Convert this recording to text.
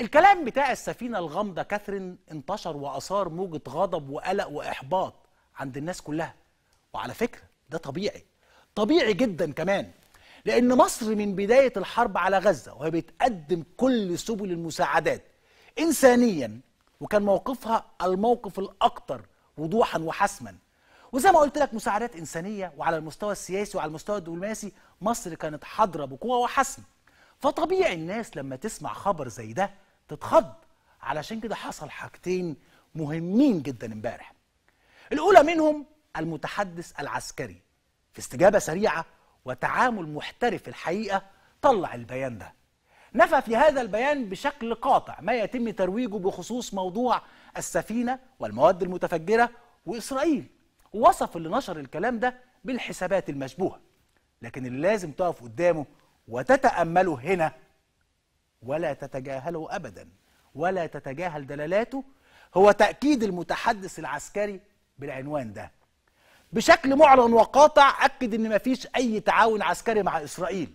الكلام بتاع السفينة الغامضة كاثرين انتشر وأثار موجة غضب وقلق وإحباط عند الناس كلها وعلى فكرة ده طبيعي طبيعي جدا كمان لأن مصر من بداية الحرب على غزة وهي بتقدم كل سبل المساعدات إنسانيا وكان موقفها الموقف الأكثر وضوحا وحسما وزي ما قلت لك مساعدات إنسانية وعلى المستوى السياسي وعلى المستوى الدبلوماسي مصر كانت حاضرة بقوة وحسم فطبيعي الناس لما تسمع خبر زي ده تتخض علشان كده حصل حاجتين مهمين جدا امبارح الاولى منهم المتحدث العسكري في استجابه سريعه وتعامل محترف الحقيقه طلع البيان ده نفى في هذا البيان بشكل قاطع ما يتم ترويجه بخصوص موضوع السفينه والمواد المتفجره واسرائيل ووصف اللي نشر الكلام ده بالحسابات المشبوهه لكن اللي لازم تقف قدامه وتتامله هنا ولا تتجاهله أبدا ولا تتجاهل دلالاته هو تأكيد المتحدث العسكري بالعنوان ده بشكل معلن وقاطع أكد أن مفيش أي تعاون عسكري مع إسرائيل